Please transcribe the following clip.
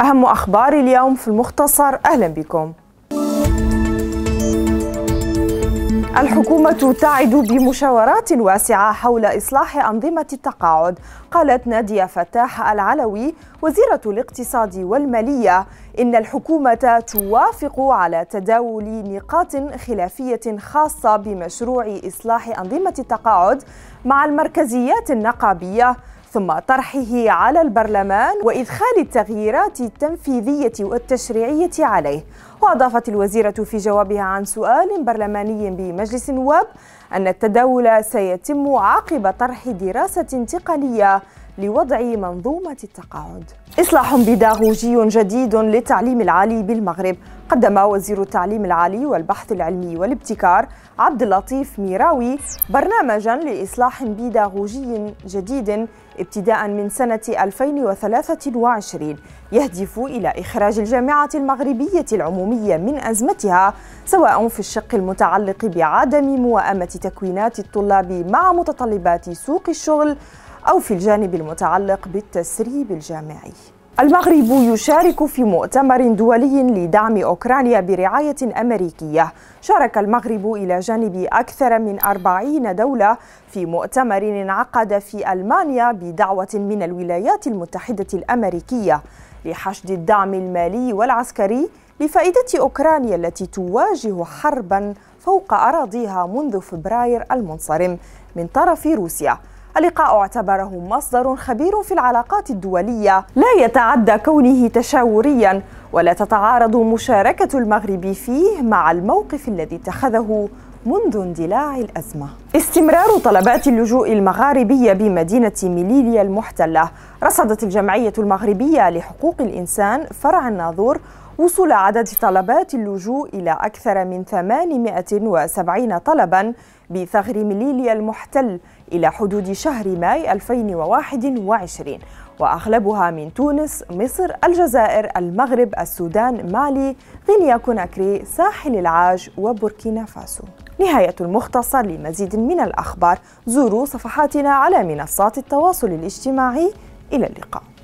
أهم أخبار اليوم في المختصر أهلا بكم الحكومة تعد بمشاورات واسعة حول إصلاح أنظمة التقاعد قالت نادية فتاح العلوي وزيرة الاقتصاد والمالية إن الحكومة توافق على تداول نقاط خلافية خاصة بمشروع إصلاح أنظمة التقاعد مع المركزيات النقابية ثم طرحه على البرلمان وإدخال التغييرات التنفيذية والتشريعية عليه وأضافت الوزيرة في جوابها عن سؤال برلماني بمجلس النواب أن التداول سيتم عقب طرح دراسة تقنية لوضع منظومة التقاعد. إصلاح بيداغوجي جديد للتعليم العالي بالمغرب قدم وزير التعليم العالي والبحث العلمي والابتكار عبد اللطيف ميراوي برنامجا لإصلاح بيداغوجي جديد ابتداء من سنة 2023 يهدف إلى إخراج الجامعة المغربية العمومية من أزمتها سواء في الشق المتعلق بعدم موائمة تكوينات الطلاب مع متطلبات سوق الشغل أو في الجانب المتعلق بالتسريب الجامعي المغرب يشارك في مؤتمر دولي لدعم أوكرانيا برعاية أمريكية شارك المغرب إلى جانب أكثر من أربعين دولة في مؤتمر انعقد في ألمانيا بدعوة من الولايات المتحدة الأمريكية لحشد الدعم المالي والعسكري لفائدة أوكرانيا التي تواجه حربا فوق أراضيها منذ فبراير المنصرم من طرف روسيا اللقاء اعتبره مصدر خبير في العلاقات الدولية لا يتعدى كونه تشاوريا ولا تتعارض مشاركة المغرب فيه مع الموقف الذي اتخذه منذ اندلاع الأزمة استمرار طلبات اللجوء المغاربية بمدينة ميليليا المحتلة رصدت الجمعية المغربية لحقوق الإنسان فرع الناظور وصول عدد طلبات اللجوء إلى أكثر من 870 طلبا بثغر مليليا المحتل إلى حدود شهر ماي 2021 وأغلبها من تونس، مصر، الجزائر، المغرب، السودان، مالي، غينيا كوناكري، ساحل العاج وبوركينا فاسو. نهاية المختصر لمزيد من الأخبار زوروا صفحاتنا على منصات التواصل الاجتماعي إلى اللقاء